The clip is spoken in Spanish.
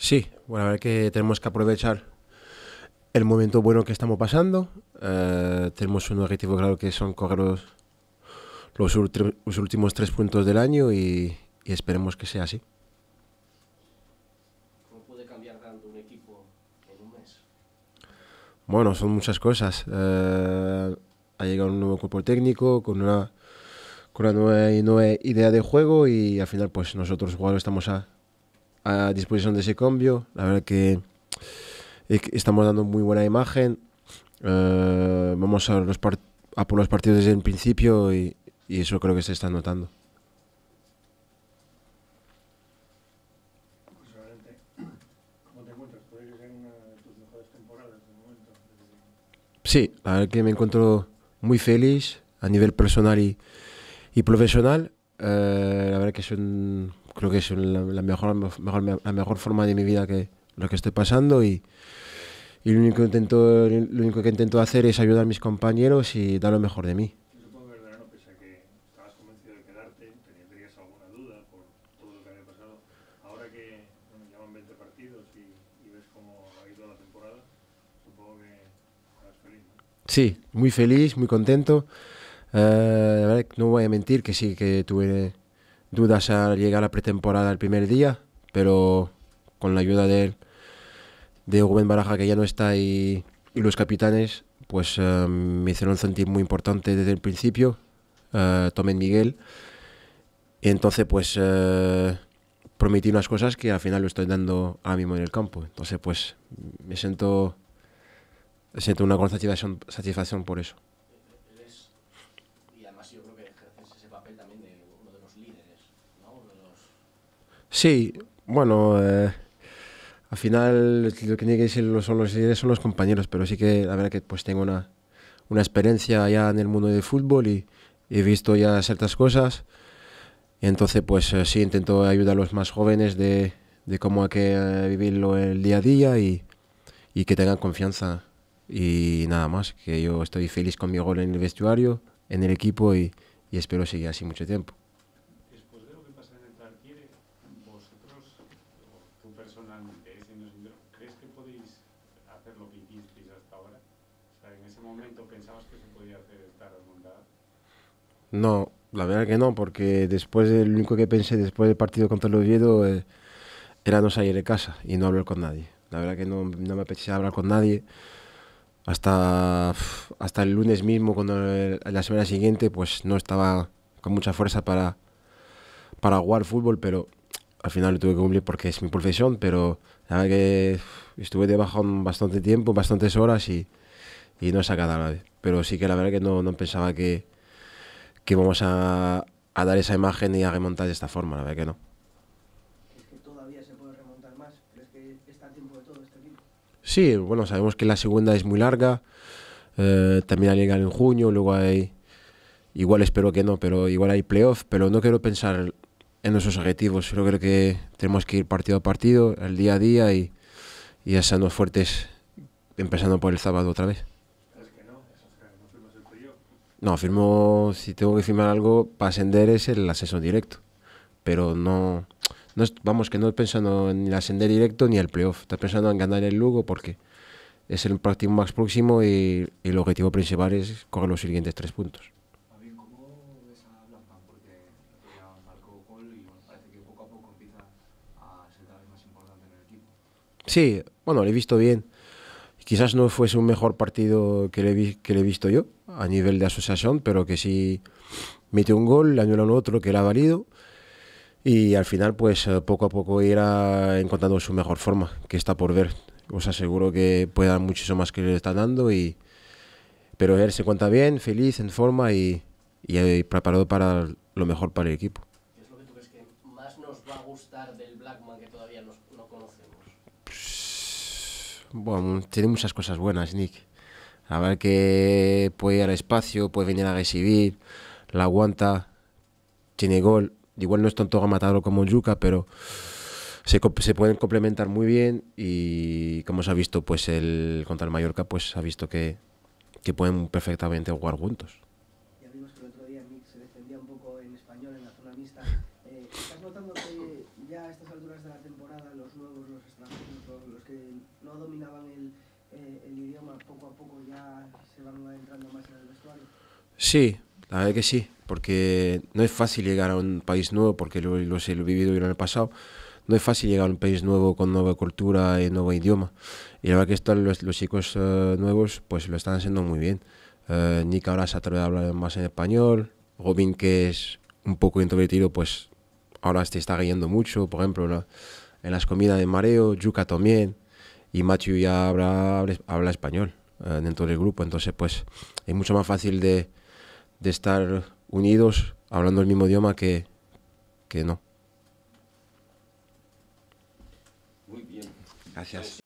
Sí, bueno, a ver que tenemos que aprovechar el momento bueno que estamos pasando. Eh, tenemos un objetivo claro que son correr los, los, últimos tres puntos del año y, esperemos que sea así. ¿Cómo puede cambiar tanto un equipo en un mes? Bueno, son muchas cosas. Eh, ha llegado un nuevo cuerpo técnico con una, con una nueva, nueva idea de juego y al final pues nosotros jugadores estamos a a disposición de ese cambio. La verdad que estamos dando muy buena imagen. Eh, vamos a, los por los partidos desde el principio y, eso creo que se está notando. Sí, la verdad que me encuentro muy feliz a nivel personal y, profesional. Eh, la verdad que son Creo que es la mejor mejor forma de mi vida que lo que estoy pasando y lo único que intento hacer es ayudar a mis compañeros y dar lo mejor de mí. Yo supongo que Verano, pese a que estabas convencido de quedarte, tenía alguna duda por todo lo que había pasado. Ahora que llevan 20 partidos y ves cómo ha ido la temporada, supongo que estás feliz, ¿no? Sí, muy feliz, muy contento. Eh, no voy a mentir que sí, que tuve dudas al llegar a pretemporada el primer día, pero con la ayuda de, de Baraja, que ya no está, y, los capitanes, pues eh, me hicieron sentir muy importante desde el principio, uh, eh, Tomen Miguel. Y entonces, pues eh, prometí unas cosas que al final lo estoy dando a mí mismo en el campo. Entonces, pues me siento, siento una gran satisfacción, satisfacción por eso. Sí, bueno, eh, al final lo que tiene que decir son los los compañeros, pero sí que la verdad que pues tengo una, una experiencia ya en el mundo del fútbol y, he visto ya ciertas cosas. Y entonces pues eh, sí intento ayudar a los más jóvenes de, cómo hay que eh, vivirlo el día a día y, que tengan confianza y nada más, que yo estoy feliz con mi gol en el vestuario, en el equipo y espero seguir así mucho tiempo. No, la verdad que no, porque después lo único que pensé después del partido contra el Oviedo eh, era no salir de casa y no hablar con nadie. La verdad que no, no me apetecía hablar con nadie. Hasta, hasta el lunes mismo, cuando eh, la semana siguiente, pues no estaba con mucha fuerza para, para jugar fútbol, pero al final lo tuve que cumplir porque es mi profesión, pero la verdad que estuve de bastante tiempo, bastantes horas y, y no saca nada. Pero sí que la verdad que no, pensaba que, que vamos a, dar esa imagen y a remontar de esta forma, la verdad que no. se puede remontar más, que está tiempo de todo este Sí, bueno, sabemos que la segunda es muy larga, eh, también llegar en junio, luego hay, igual espero que no, pero igual hay playoffs pero no quiero pensar en nuestros objetivos. Yo creo que tenemos que ir partido a partido, el día a día y, y hacernos fuertes, empezando por el sábado otra vez. no, no, firmo, si tengo que firmar algo para ascender es el ascenso directo, pero no, no vamos, que no estoy pensando en el ascender directo ni el playoff, estoy pensando en ganar el Lugo porque es el partido más próximo y, y el objetivo principal es coger los siguientes tres puntos. sí, bueno, le he visto bien. Quizás no fuese un mejor partido que le, he visto yo a nivel de asociación, pero que sí mete un gol, le anuló otro que le ha valido y al final pues eh, poco a poco irá encontrando su mejor forma, que está por ver. Os aseguro que puede dar muchísimo más que le está dando y pero él se cuenta bien, feliz, en forma y preparado para lo mejor para el equipo. bueno, tiene muchas cosas buenas, Nick. A ver que puede ir al espacio, puede venir a recibir, la aguanta, tiene gol. Igual no es tanto matado como Yuka, pero se, pueden complementar muy bien y como se ha visto pues el contra el Mallorca, pues ha visto que pueden perfectamente jugar juntos categoría mix se defendía un poco en español en la zona mixta. Eh, ¿Estás notando que ya a estas alturas de la temporada los nuevos, los extranjeros, los, que no dominaban el, eh, el idioma, poco a poco ya se van adentrando más en el vestuario? Sí, la verdad que sí, porque no es fácil llegar a un país nuevo, porque lo, lo, lo he vivido yo en el pasado no es fácil llegar a un país nuevo con nueva cultura y nuevo idioma. Y la verdad que están los, chicos eh, nuevos pues lo están haciendo muy bien. Eh, Nick ahora se atreve a hablar más en español, Robin que es un poco introvertido, pues ahora se está guiando mucho, por ejemplo, en las comidas de mareo, Yuka también, y Matthew ya habla, habla español eh, dentro del grupo, entonces pues es mucho más fácil de, estar unidos hablando el mismo idioma que, que no. Muy bien. Gracias.